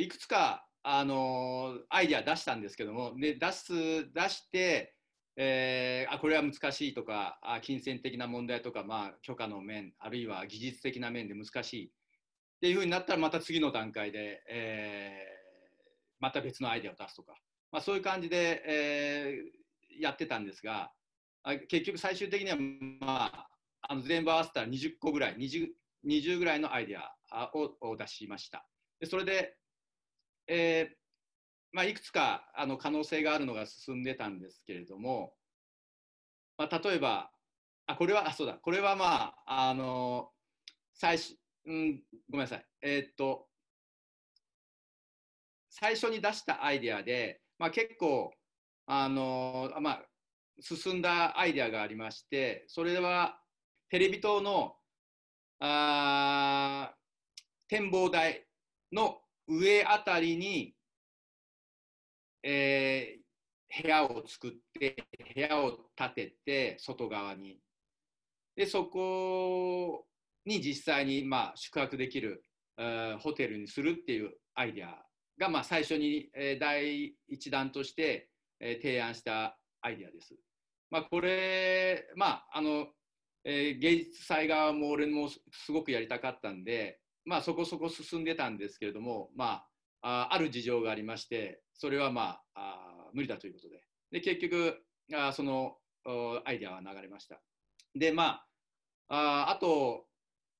いくつか、あのアイディア出したんですけども、で出す出して、えー、あこれは難しいとかあ金銭的な問題とか、まあ、許可の面あるいは技術的な面で難しいっていうふうになったらまた次の段階で、えー、また別のアイデアを出すとか、まあ、そういう感じで、えー、やってたんですが結局最終的には、まあ、あの全部合わせたら20個ぐらい 20, 20ぐらいのアイデアを出しました。でそれでえー、まあ、いくつかあの可能性があるのが進んでたんですけれども、まあ、例えばあこれはあそうだこれはまああの最初、うん、ごめんなさいえー、っと最初に出したアイディアで、まあ、結構あの、まあ、進んだアイディアがありましてそれはテレビ塔のあ展望台の上あたりに、えー、部屋を作って部屋を建てて外側にでそこに実際に、まあ、宿泊できる、えー、ホテルにするっていうアイディアが、まあ、最初に、えー、第一弾として、えー、提案したアイディアです。まあ、これ、まああのえー、芸術祭側も俺もすごくやりたかったんで、まあ、そこそこ進んでたんですけれども、まあ、ある事情がありましてそれは、まあ、あ無理だということでで結局あそのアイデアは流れました。でまあああと、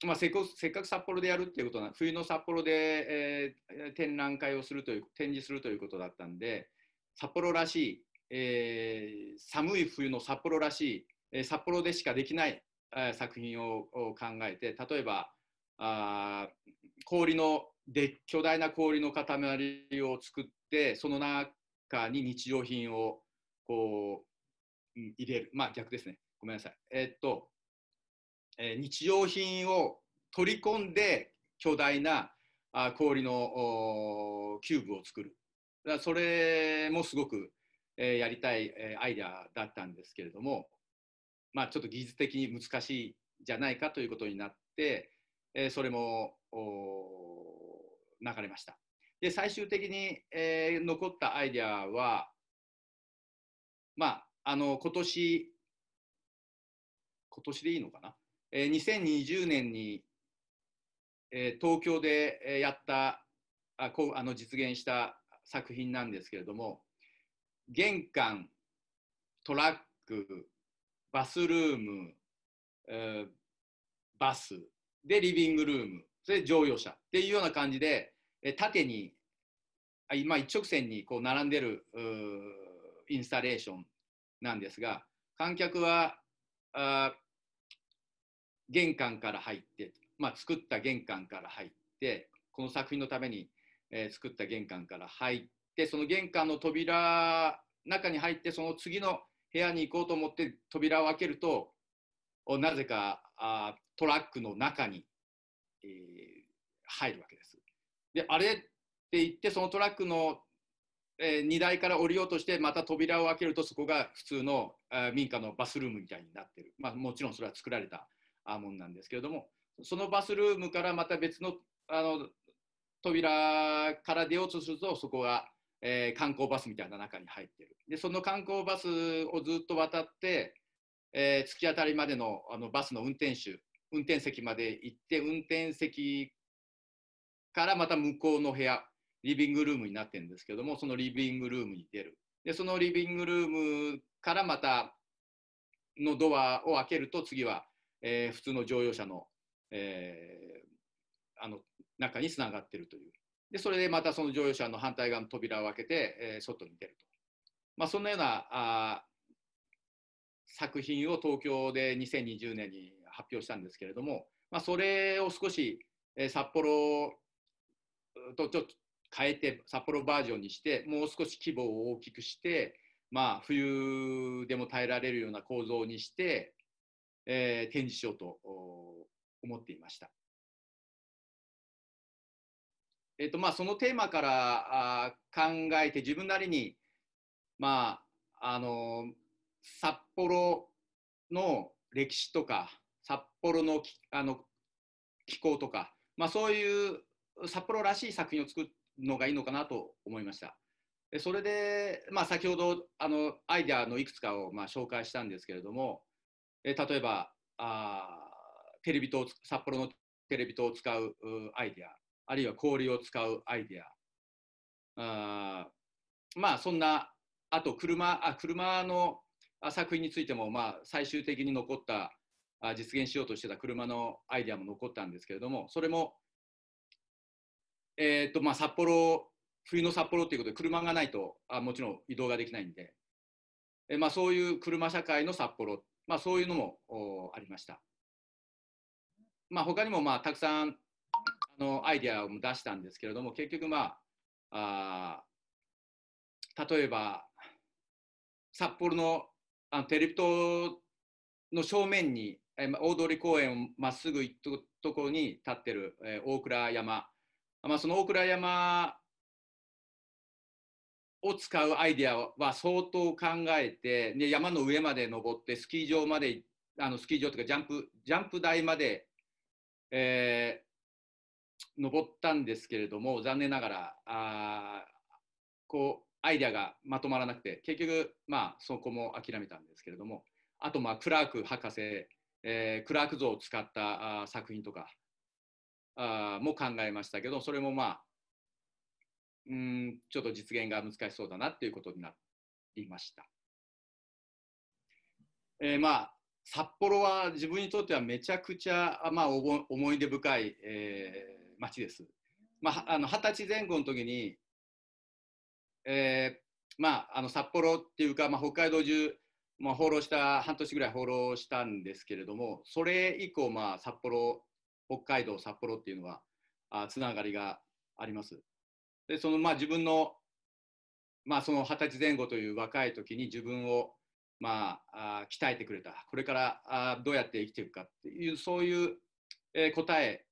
まあ、せっかく札幌でやるっていうことな冬の札幌で、えー、展覧会をするという展示するということだったんで札幌らしい、えー、寒い冬の札幌らしい、えー、札幌でしかできない作品を考えて例えばあ氷ので巨大な氷の塊を作ってその中に日用品をこう入れるまあ逆ですねごめんなさいえー、っと、えー、日用品を取り込んで巨大なあ氷のキューブを作るだそれもすごく、えー、やりたい、えー、アイデアだったんですけれどもまあちょっと技術的に難しいじゃないかということになってえー、それも流れました。で最終的に、えー、残ったアイデアは、まあ、あの今年今年でいいのかな、えー、2020年に、えー、東京で、えやったあこうあの実現した作品なんですけれども玄関トラックバスルーム、えー、バスでリビングルームそれで乗用車っていうような感じで、え縦に今一直線にこう並んでるインスタレーションなんですが観客はあ玄関から入って、まあ、作った玄関から入ってこの作品のために、えー、作った玄関から入ってその玄関の扉中に入ってその次の部屋に行こうと思って扉を開けるとなぜかあトラックの中に、えー、入るわけです。であれって言ってそのトラックの、えー、荷台から降りようとしてまた扉を開けるとそこが普通の、あ民家のバスルームみたいになってる、まあ、もちろんそれは作られたもんなんですけれどもそのバスルームからまた別のあの扉から出ようとするとそこが、えー、観光バスみたいな中に入ってるでその観光バスをずっと渡ってえー、突き当たりまでのあのバスの運転手運転席まで行って運転席からまた向こうの部屋リビングルームになってるんですけどもそのリビングルームに出るでそのリビングルームからまたのドアを開けると次は、えー、普通の乗用車の,、えー、あの中につながってるというでそれでまたその乗用車の反対側の扉を開けて、えー、外に出ると、まあ、そんなようなあ作品を東京で2020年に発表したんですけれども、まあ、それを少し、えー、札幌とちょっと変えて札幌バージョンにしてもう少し規模を大きくして、まあ、冬でも耐えられるような構造にして、えー、展示しようと思っていました。えーとまあ、そのテーマからあ考えて自分なりに、まああの札幌の歴史とか札幌のあの気候とか、まあ、そういう札幌らしい作品を作るのがいいのかなと思いました。それで、まあ、先ほどあのアイデアのいくつかをまあ紹介したんですけれども、え例えばあテレビ塔札幌のテレビ塔を使うアイデアあるいは氷を使うアイデアあまあそんなあと車あ車の作品についても、まあ、最終的に残った実現しようとしてた車のアイデアも残ったんですけれどもそれも、えーとまあ、札幌冬の札幌ということで車がないとあもちろん移動ができないんで、えまあ、そういう車社会の札幌、まあ、そういうのもありました、まあ、他にも、まあ、たくさんあのアイデアを出したんですけれども結局まああ例えば札幌のあのテレビ塔の正面に、えー、大通公園をまっすぐ行ったところに立ってる、えー、大倉山、まあ、その大倉山を使うアイデアは相当考えて、ね、山の上まで登ってスキー場まであのスキー場というかジャンプジャンプ台まで、えー、登ったんですけれども残念ながらあこうアイデアがまとまらなくて、結局、まあ、そこも諦めたんですけれども、あと、まあ、クラーク博士、えー、クラーク像を使ったあ作品とかあも考えましたけど、それもまあ、うんちょっと実現が難しそうだなっていうことになりました。えー、まあ札幌は自分にとってはめちゃくちゃ、まあ、思い出深い、えー、街です。まあ、あの歳前後の時にえー、まあ、あの札幌っていうか、まあ、北海道中、まあ、放浪した半年ぐらい放浪したんですけれどもそれ以降、まあ、札幌北海道札幌っていうのはあつながりがあります。でそのまあ自分のまあその二十歳前後という若い時に自分をまあ鍛えてくれたこれからあどうやって生きていくかっていうそういう、えー、答え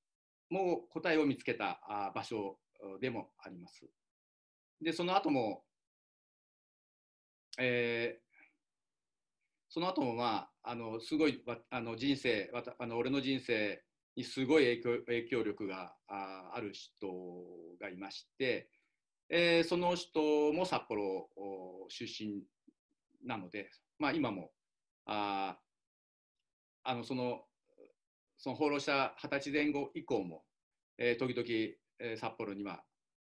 も答えを見つけたあ場所でもあります。で、その後も、えー、その後もまあ、あのすごいあの人生あの、俺の人生にすごい影響影響力があある人がいまして、えー、その人も札幌出身なので、まあ、今もああのそのその放浪した二十歳前後以降も、えー、時々、えー、札幌には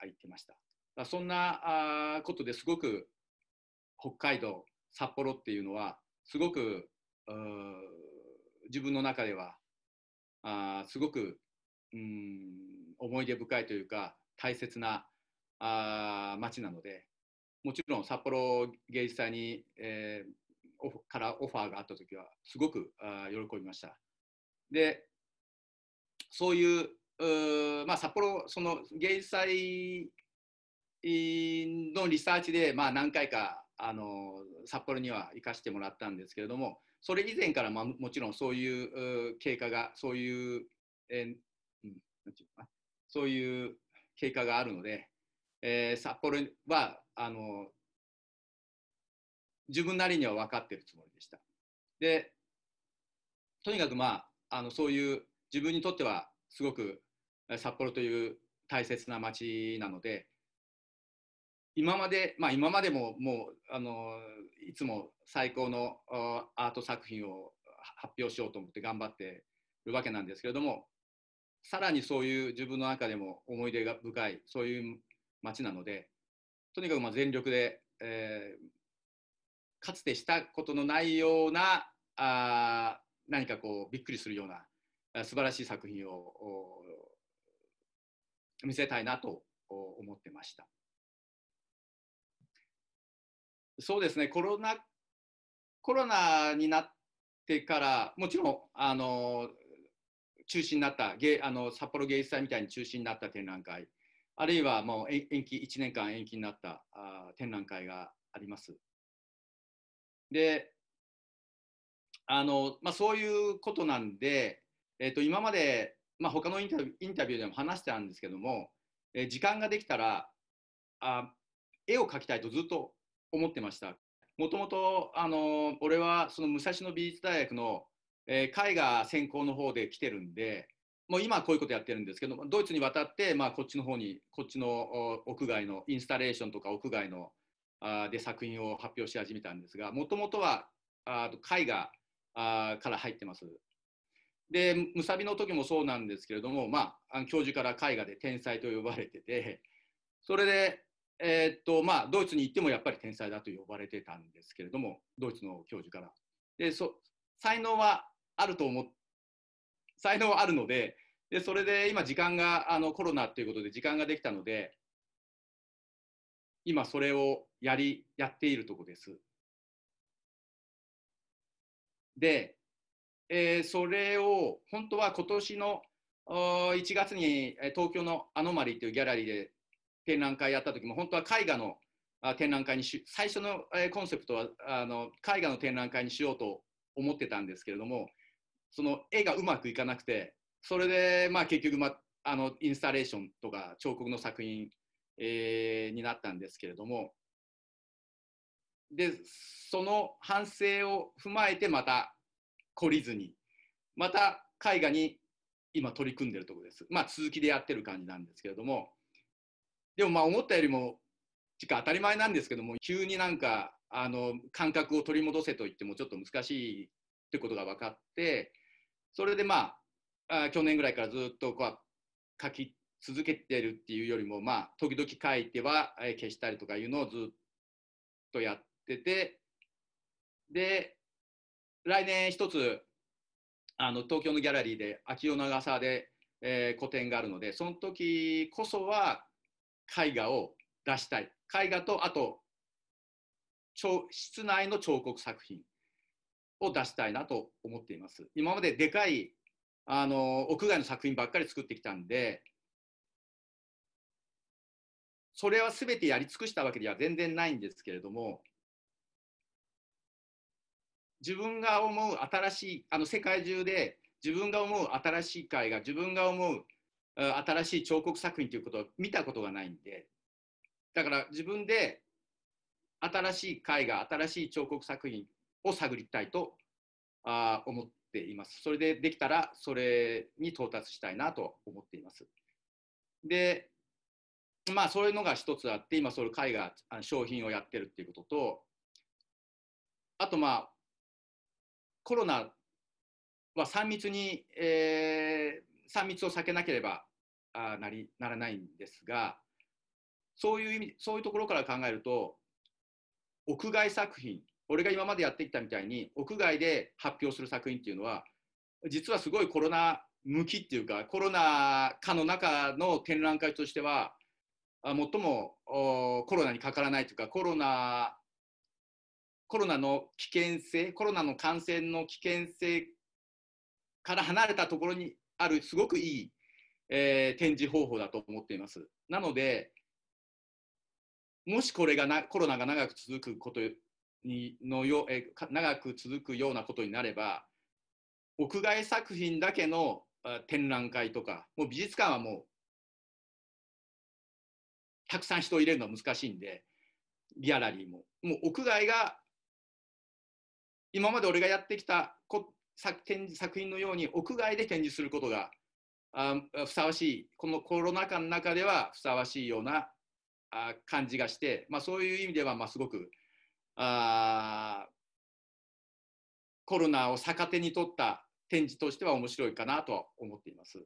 行ってました。そんなことですごく北海道札幌っていうのはすごく自分の中ではあすごくうん思い出深いというか大切なあ町なのでもちろん札幌芸術祭に、えー、からオファーがあった時はすごくあ喜びました。でそういうう、まあ、札幌その芸術祭のリサーチで、まあ、何回かあの札幌には行かせてもらったんですけれどもそれ以前から、まあ、もちろんそういう経過がそういう,、えー、そういう経過があるので、えー、札幌はあの自分なりには分かってるつもりでした。でとにかく、まあ、あのそういう自分にとってはすごく札幌という大切な街なので、今まで、まあ、今までももうあのいつも最高のアート作品を発表しようと思って頑張ってるわけなんですけれどもさらにそういう自分の中でも思い出が深いそういう街なのでとにかくま全力で、えー、かつてしたことのないようなあ何かこうびっくりするような素晴らしい作品を見せたいなと思ってました。そうですねコロナコロナになってからもちろんあの中止になったゲあの札幌芸術祭みたいに中止になった展覧会あるいはもう延期1年間延期になったあ展覧会があります。であの、まあ、そういうことなんで、えー、と今まで、まあ、他のインタビューでも話してたんですけども、えー、時間ができたらあ絵を描きたいとずっと思ってました。もともと、あの俺はその武蔵野美術大学の、えー、絵画専攻の方で来てるんで、もう今はこういうことやってるんですけど、ドイツに渡って、まあ、こっちの方に、こっちの屋外のインスタレーションとか屋外のあで作品を発表し始めたんですが、もともとはあ絵画あから入ってます。で、むさびの時もそうなんですけれども、まあ、教授から絵画で天才と呼ばれてて、それでえー、っとまあ、ドイツに行ってもやっぱり天才だと呼ばれてたんですけれどもドイツの教授から。でそ才能はあると思才能はあるのででそれで今時間があのコロナっていうことで時間ができたので今それをやりやっているとこです。で、えー、それを本当は今年の1月に東京のアノマリというギャラリーで展覧会やった時も本当は絵画の展覧会にし最初のコンセプトはあの絵画の展覧会にしようと思ってたんですけれどもその絵がうまくいかなくてそれでまあ結局、ま、あのインスタレーションとか彫刻の作品、えー、になったんですけれどもでその反省を踏まえてまた懲りずにまた絵画に今取り組んでるところですまあ続きでやってる感じなんですけれども。でもまあ思ったよりもちか当たり前なんですけども急になんかあの感覚を取り戻せと言ってもちょっと難しいってことが分かってそれでまあ去年ぐらいからずっとこう書き続けてるっていうよりもまあ時々書いては消したりとかいうのをずっとやっててで来年一つあの東京のギャラリーで秋代長さで、えー、個展があるのでその時こそは絵画を出したい絵画とあと室内の彫刻作品を出したいなと思っています今まででかいあの屋外の作品ばっかり作ってきたんでそれは全てやり尽くしたわけでは全然ないんですけれども自分が思う新しいあの世界中で自分が思う新しい絵画自分が思う新しい彫刻作品ということは見たことがないんでだから自分で新しい絵画新しい彫刻作品を探りたいとあ思っていますそれでできたらそれに到達したいなと思っていますでまあそういうのが一つあって今それ絵画商品をやってるっていうこととあとまあコロナは3密に、えー、3密を避けなければあなりならないんですがそういう意味そういうところから考えると屋外作品俺が今までやってきたみたいに屋外で発表する作品っていうのは実はすごいコロナ向きっていうかコロナ禍の中の展覧会としては最もコロナにかからないというかコロナコロナの危険性コロナの感染の危険性から離れたところにあるすごくいいえー、展示方法だと思っています。なのでもしこれがなコロナが長く続くことにのよ、えー、長く続くようなことになれば屋外作品だけの展覧会とかもう美術館はもうたくさん人を入れるのは難しいんでギャラリーももう屋外が今まで俺がやってきたこ作展作品のように屋外で展示することがあふさわしいこのコロナ禍の中ではふさわしいようなあ感じがして、まあ、そういう意味では、まあ、すごくあコロナを逆手に取った展示としては面白いかなとは思っています。